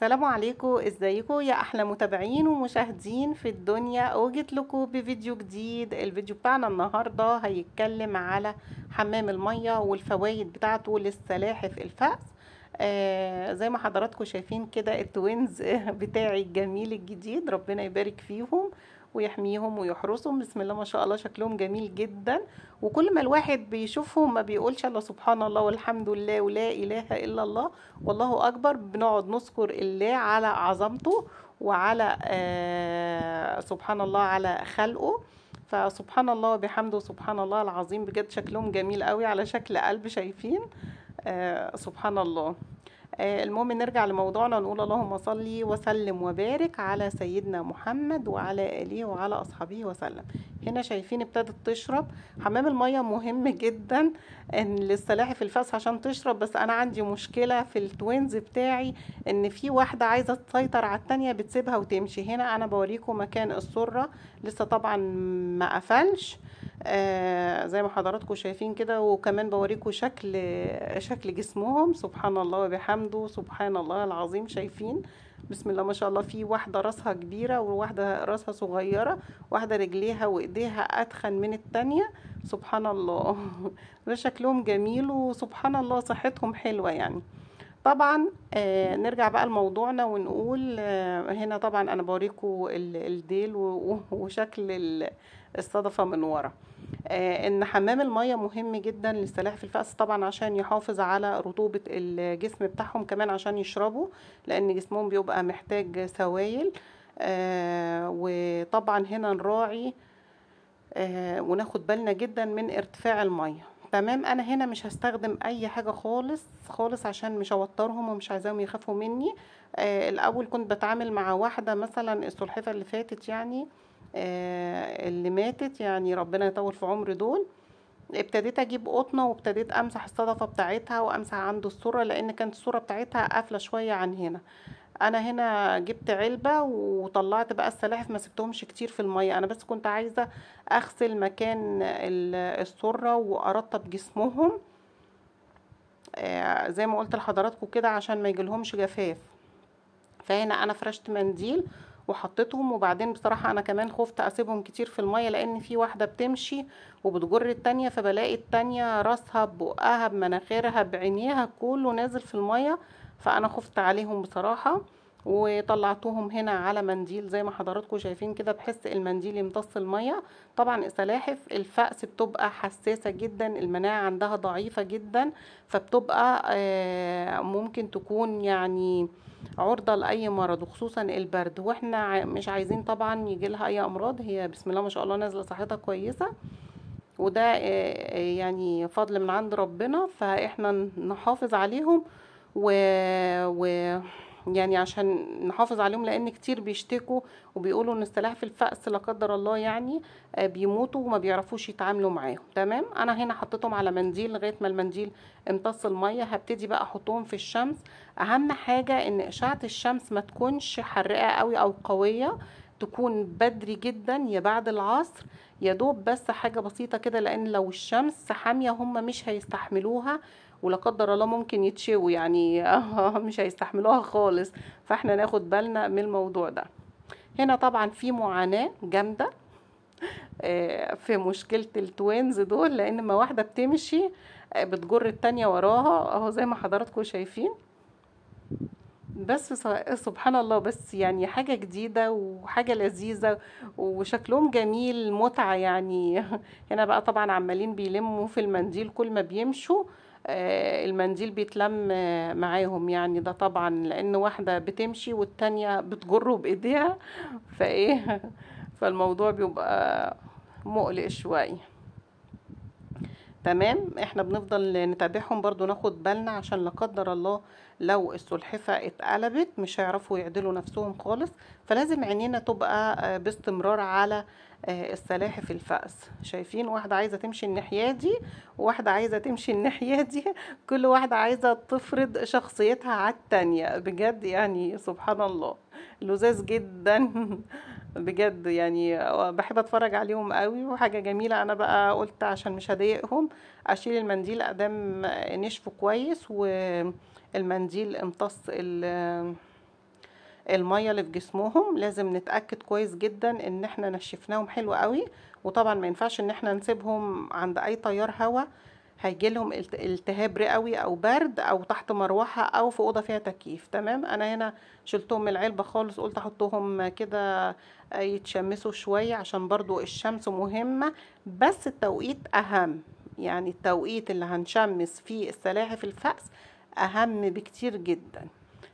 السلام عليكم ازيكم يا احلى متابعين ومشاهدين في الدنيا وجيت لكم بفيديو جديد الفيديو بتاعنا النهارده هيتكلم على حمام الميه والفوائد بتاعته للسلاحف الفأس آه زي ما حضراتكم شايفين كده التوينز بتاعي الجميل الجديد ربنا يبارك فيهم ويحميهم ويحرسهم بسم الله ما شاء الله شكلهم جميل جدا وكل ما الواحد بيشوفهم ما بيقولش الا سبحان الله والحمد لله ولا اله الا الله والله اكبر بنقعد نذكر الله على عظمته وعلى آه سبحان الله على خلقه فسبحان الله وبحمده سبحان الله العظيم بجد شكلهم جميل قوي على شكل قلب شايفين آه سبحان الله آه، المهم نرجع لموضوعنا نقول اللهم صلي وسلم وبارك على سيدنا محمد وعلى آله وعلى أصحابه وسلم هنا شايفين ابتدت تشرب حمام المية مهم جدا ان للسلاحف الفاس عشان تشرب بس انا عندي مشكلة في التوينز بتاعي ان في واحدة عايزة تسيطر على التانية بتسيبها وتمشي هنا انا بوريكم مكان السرة لسه طبعا ما قفلش آه، زي ما حضراتكم شايفين كده وكمان بوريكم شكل شكل جسمهم سبحان الله وبحمده سبحان الله العظيم شايفين بسم الله ما شاء الله في واحدة راسها كبيرة وواحدة راسها صغيرة واحدة رجليها وايديها أتخن من التانية سبحان الله ده شكلهم جميل وسبحان الله صحتهم حلوة يعني طبعا آه نرجع بقى لموضوعنا ونقول آه هنا طبعا انا بوريكم الديل وشكل الصدفة من ورا آه ان حمام المية مهم جدا للسلاحف الفأس طبعا عشان يحافظ على رطوبة الجسم بتاعهم كمان عشان يشربوا لان جسمهم بيبقى محتاج سوائل آه، وطبعا هنا نراعي آه، وناخد بالنا جدا من ارتفاع المية تمام انا هنا مش هستخدم اي حاجه خالص خالص عشان مش اوترهم ومش عايزاهم يخافوا مني آه الاول كنت بتعامل مع واحده مثلا السلحفه اللي فاتت يعني آه اللي ماتت يعني ربنا يطول في عمر دول ابتديت اجيب قطنه وابتديت امسح الصدفه بتاعتها وامسح عنده الصوره لان كانت الصوره بتاعتها قافله شويه عن هنا انا هنا جبت علبه وطلعت بقى السلاحف ما سبتهمش كتير في الميه انا بس كنت عايزه اغسل مكان السره وارطب جسمهم آه، زي ما قلت لحضراتكم كده عشان ما يجيلهمش جفاف فهنا انا فرشت منديل وحطيتهم وبعدين بصراحة أنا كمان خفت أسيبهم كتير في المية لأن في واحدة بتمشي وبتجر التانية فبلاقي التانية راسها ببقها بمناخيرها بعينيها كله نازل في المية فانا خفت عليهم بصراحه وطلعتهم هنا على منديل زي ما حضراتكم شايفين كده بحس المنديل يمتص الميه طبعا السلاحف الفأس بتبقى حساسه جدا المناعه عندها ضعيفه جدا فبتبقى آه، ممكن تكون يعني عرضه لاي مرض وخصوصا البرد واحنا مش عايزين طبعا يجي لها اي امراض هي بسم الله ما شاء الله نازله صحتها كويسه وده آه، يعني فضل من عند ربنا فاحنا نحافظ عليهم و... و... يعني عشان نحافظ عليهم لان كتير بيشتكوا وبيقولوا ان السلاحف في الفأس لا قدر الله يعني آه، بيموتوا وما بيعرفوش يتعاملوا معاهم تمام انا هنا حطيتهم على منديل لغايه ما المنديل امتص الميه هبتدي بقى احطهم في الشمس اهم حاجه ان اشعه الشمس ما تكونش حرقه قوي او قويه تكون بدري جدا يا بعد العصر يا دوب بس حاجه بسيطه كده لان لو الشمس حاميه هم مش هيستحملوها ولا قدر الله ممكن يتشوي يعني مش هيستحملوها خالص فاحنا ناخد بالنا من الموضوع ده هنا طبعا في معاناة جامدة آه، في مشكلة التوينز دول لأن ما واحدة بتمشي آه، بتجر التانية وراها اهو زي ما حضراتكم شايفين بس سبحان الله بس يعني حاجة جديدة وحاجة لذيذة وشكلهم جميل متعة يعني هنا بقى طبعا عمالين بيلموا في المنديل كل ما بيمشوا آه، المنديل بيتلم معاهم يعني ده طبعا لان واحده بتمشي والتانيه بتجره بايديها فايه فالموضوع بيبقى مقلق شويه تمام احنا بنفضل نتابعهم برضو ناخد بالنا عشان لا قدر الله لو السلحفة اتقلبت مش هيعرفوا يعدلوا نفسهم خالص فلازم عينينا تبقى آه، باستمرار على آه، السلاحف الفأس شايفين واحدة عايزة تمشي الناحية دي وواحدة عايزة تمشي الناحية دي كل واحدة عايزة تفرض شخصيتها على التانية بجد يعني سبحان الله لذاذ جدا بجد يعني بحب اتفرج عليهم قوي وحاجه جميله انا بقى قلت عشان مش هضايقهم اشيل المنديل قدام نشفه كويس و المنديل امتص المية اللي في جسمهم لازم نتأكد كويس جدا ان احنا نشفناهم حلو قوي وطبعا ما ينفعش ان احنا نسيبهم عند اي تيار هوا هيجيلهم التهاب رئوي او برد او تحت مروحه او في اوضه فيها تكييف تمام انا هنا شلتهم من العلبه خالص قلت احطهم كده يتشمسوا شويه عشان برضو الشمس مهمه بس التوقيت اهم يعني التوقيت اللي هنشمس فيه السلاحف الفأس أهم بكتير جدا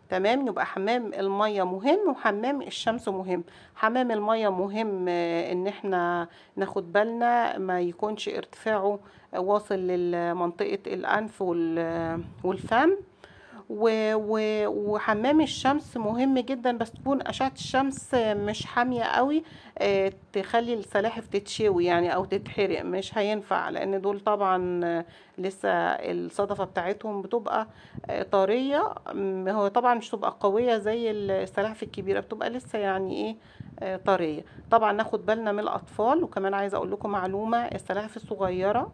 تمام يبقى حمام المية مهم وحمام الشمس مهم حمام المية مهم آه، ان احنا ناخد بالنا ما يكونش ارتفاعه واصل لمنطقة الانف آه، والفم وحمام الشمس مهم جدا بس تكون اشعه الشمس مش حاميه قوي آه، تخلي السلاحف تتشوي يعني او تتحرق مش هينفع لان دول طبعا لسه الصدفه بتاعتهم بتبقى طريه هو طبعا مش تبقى قويه زي السلاحف الكبيره بتبقى لسه يعني ايه آه، طريه طبعا ناخد بالنا من الاطفال وكمان عايزه اقول لكم معلومه السلاحف الصغيره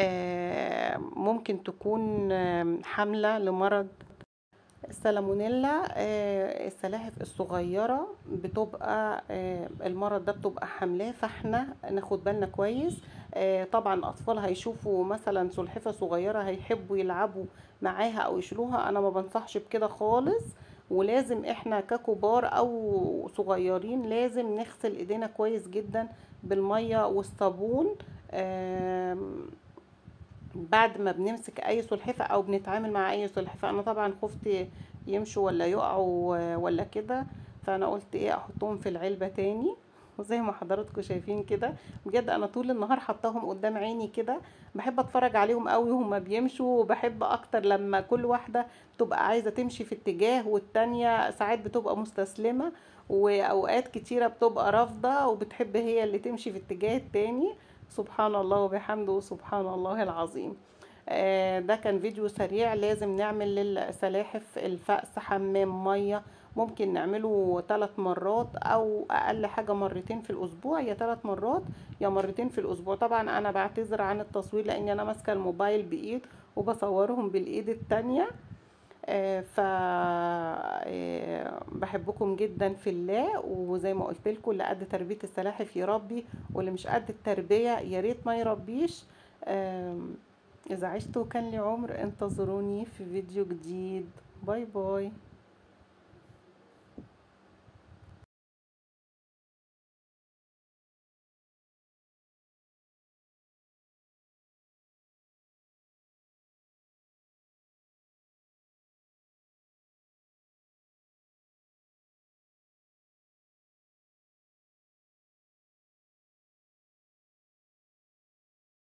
آه، ممكن تكون حاملة لمرض السلمونيلا آه، السلاحف الصغيرة بتبقى المرض ده بتبقى حملاه فاحنا ناخد بالنا كويس آه، طبعا اطفال هيشوفوا مثلا سلحفة صغيرة هيحبوا يلعبوا معاها أو يشلوها أنا ما بنصحش بكده خالص ولازم احنا ككبار او صغيرين لازم نغسل ايدينا كويس جدا بالميه والصابون بعد ما بنمسك اي سلحفة او بنتعامل مع اي سلحفة انا طبعا خفت يمشوا ولا يقعوا ولا كده فانا قلت ايه احطهم في العلبة تاني وزي ما حضراتكم شايفين كده بجد انا طول النهار حطاهم قدام عيني كده بحب اتفرج عليهم قوي وهما بيمشوا وبحب اكتر لما كل واحده تبقى عايزه تمشي في اتجاه والتانيه ساعات بتبقى مستسلمه واوقات كتيره بتبقى رافضه وبتحب هي اللي تمشي في اتجاه التاني سبحان الله وبحمده سبحان الله العظيم آه، ده كان فيديو سريع لازم نعمل للسلاحف الفأس حمام مية ممكن نعمله ثلاث مرات او اقل حاجة مرتين في الاسبوع يا ثلاث مرات يا مرتين في الاسبوع طبعا انا بعتذر عن التصوير لان انا ماسكة الموبايل بايد وبصورهم بالايد التانية آه، ف آه، بحبكم جدا في الله وزي ما قلت لكم اللي قد تربيه السلاحف يربي واللي مش قد التربيه يا ريت ما يربيش اذا عشت وكان لي عمر انتظروني في فيديو جديد باي باي